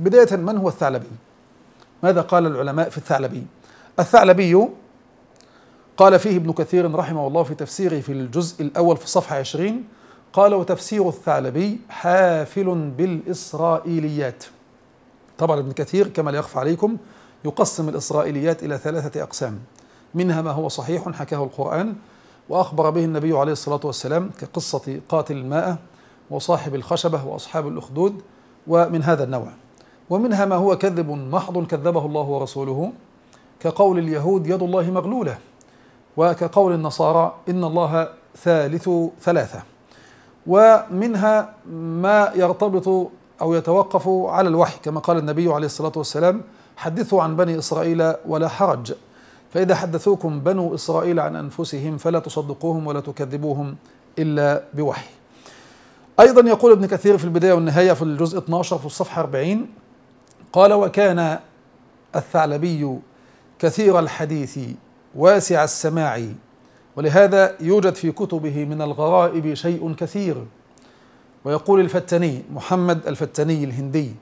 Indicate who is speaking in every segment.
Speaker 1: بداية من هو الثعلبي ماذا قال العلماء في الثعلبي الثعلبي قال فيه ابن كثير رحمه الله في تفسيره في الجزء الأول في الصفحة 20 قال وتفسير الثعلبي حافل بالإسرائيليات طبعا ابن كثير كما لا يخفى عليكم يقسم الإسرائيليات إلى ثلاثة أقسام منها ما هو صحيح حكاه القرآن وأخبر به النبي عليه الصلاة والسلام كقصة قاتل الماء وصاحب الخشبة وأصحاب الأخدود ومن هذا النوع ومنها ما هو كذب محض كذبه الله ورسوله كقول اليهود يد الله مغلولة وكقول النصارى إن الله ثالث ثلاثة ومنها ما يرتبط أو يتوقف على الوحي كما قال النبي عليه الصلاة والسلام حدثوا عن بني إسرائيل ولا حرج فإذا حدثوكم بنو إسرائيل عن أنفسهم فلا تصدقوهم ولا تكذبوهم إلا بوحي أيضا يقول ابن كثير في البداية والنهاية في الجزء 12 في الصفحة 40 قال وكان الثعلبي كثير الحديث واسع السماع ولهذا يوجد في كتبه من الغرائب شيء كثير ويقول الفتني محمد الفتني الهندي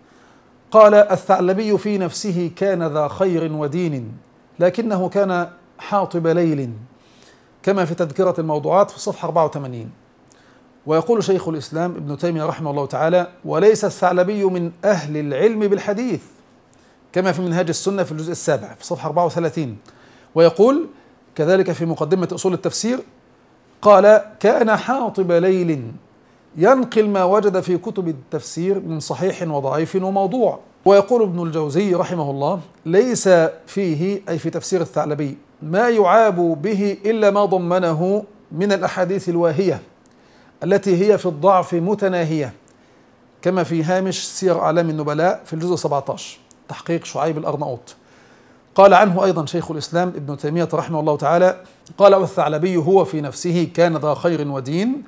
Speaker 1: قال الثعلبي في نفسه كان ذا خير ودين لكنه كان حاطب ليل كما في تذكرة الموضوعات في الصفحة 84 ويقول شيخ الإسلام ابن تيمية رحمه الله تعالى وليس الثعلبي من أهل العلم بالحديث كما في منهاج السنة في الجزء السابع في صفحة 34 ويقول كذلك في مقدمة أصول التفسير قال كان حاطب ليل ينقل ما وجد في كتب التفسير من صحيح وضعيف وموضوع ويقول ابن الجوزي رحمه الله ليس فيه أي في تفسير الثعلبي ما يعاب به إلا ما ضمنه من الأحاديث الواهية التي هي في الضعف متناهية كما في هامش سير أعلام النبلاء في الجزء 17 تحقيق شعيب الأرناؤوط قال عنه أيضا شيخ الإسلام ابن تيمية رحمه الله تعالى قال والثعلبي هو في نفسه كان ذا خير ودين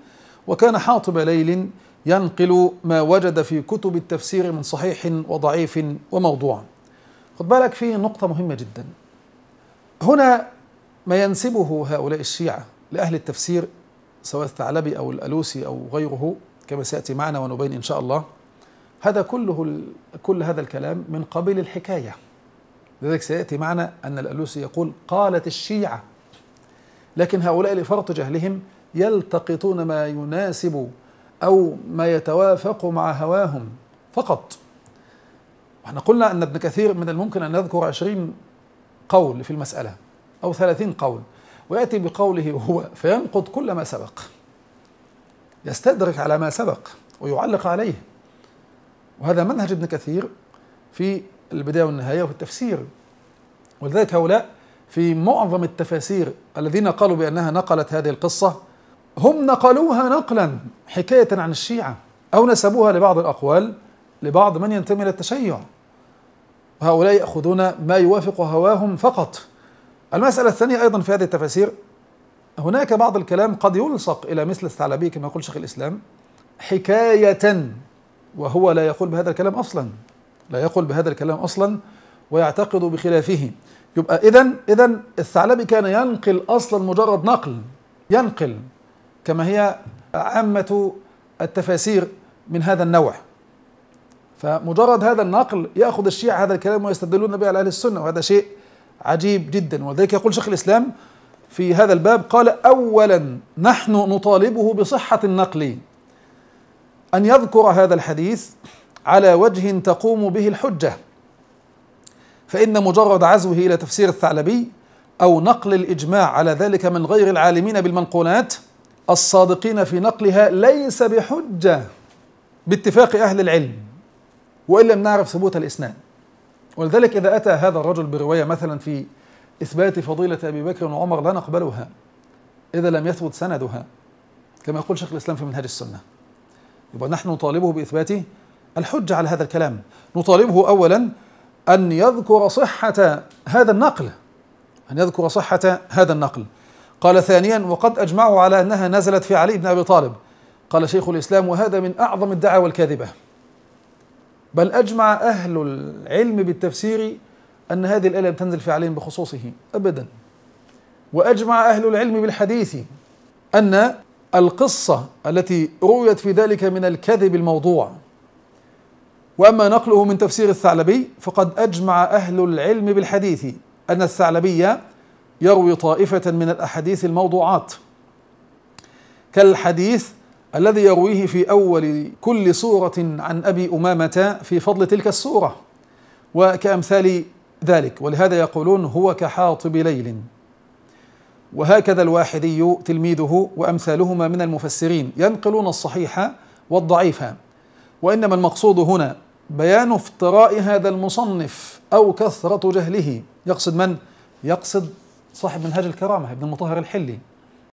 Speaker 1: وكان حاطب ليل ينقل ما وجد في كتب التفسير من صحيح وضعيف وموضوع خد بالك في نقطة مهمة جدا هنا ما ينسبه هؤلاء الشيعة لأهل التفسير سواء الثعلبي أو الألوسي أو غيره كما سيأتي معنا ونبين إن شاء الله هذا كله كل هذا الكلام من قبيل الحكاية لذلك سيأتي معنا أن الألوسي يقول قالت الشيعة لكن هؤلاء لفرط جهلهم يلتقطون ما يناسب أو ما يتوافق مع هواهم فقط احنا قلنا أن ابن كثير من الممكن أن يذكر عشرين قول في المسألة أو ثلاثين قول ويأتي بقوله هو فينقض كل ما سبق يستدرك على ما سبق ويعلق عليه وهذا منهج ابن كثير في البداية والنهاية وفي التفسير ولذلك هؤلاء في معظم التفاسير الذين قالوا بأنها نقلت هذه القصة هم نقلوها نقلا حكاية عن الشيعة أو نسبوها لبعض الأقوال لبعض من ينتمي إلى التشيع هؤلاء يأخذون ما يوافق هواهم فقط المسألة الثانية أيضا في هذه التفاسير هناك بعض الكلام قد يلصق إلى مثل الثعلبي كما يقول شيخ الإسلام حكاية وهو لا يقول بهذا الكلام أصلا لا يقول بهذا الكلام أصلا ويعتقد بخلافه يبقى إذا إذا الثعلبي كان ينقل أصلا مجرد نقل ينقل كما هي عامة التفاسير من هذا النوع فمجرد هذا النقل يأخذ الشيعة هذا الكلام ويستدلون به على أهل السنة وهذا شيء عجيب جدا ولذلك يقول شيخ الإسلام في هذا الباب قال أولا نحن نطالبه بصحة النقل أن يذكر هذا الحديث على وجه تقوم به الحجة فإن مجرد عزوه إلى تفسير الثعلبي أو نقل الإجماع على ذلك من غير العالمين بالمنقولات الصادقين في نقلها ليس بحجة باتفاق أهل العلم وإن لم نعرف ثبوت الإسناد ولذلك إذا أتى هذا الرجل برواية مثلا في إثبات فضيلة أبي بكر وعمر لا نقبلها إذا لم يثبت سندها كما يقول شيخ الإسلام في منهج السنة يبقى نحن نطالبه بإثبات الحجة على هذا الكلام نطالبه أولا أن يذكر صحة هذا النقل أن يذكر صحة هذا النقل قال ثانيا وقد أجمعوا على أنها نزلت في علي بن أبي طالب قال شيخ الإسلام وهذا من أعظم الدعاوى الكاذبة بل أجمع أهل العلم بالتفسير أن هذه الآية لم تنزل في عليهم بخصوصه أبدا وأجمع أهل العلم بالحديث أن القصة التي رويت في ذلك من الكذب الموضوع وأما نقله من تفسير الثعلبي فقد أجمع أهل العلم بالحديث أن الثعلبي يروي طائفة من الأحاديث الموضوعات كالحديث الذي يرويه في أول كل سورة عن أبي أمامة في فضل تلك السورة وكأمثال ذلك ولهذا يقولون هو كحاطب ليل وهكذا الواحدي تلميذه وأمثالهما من المفسرين ينقلون الصحيح والضعيف وإنما المقصود هنا بيان افتراء هذا المصنف أو كثرة جهله يقصد من؟ يقصد صاحب منهاج الكرامة ابن المطهر الحلي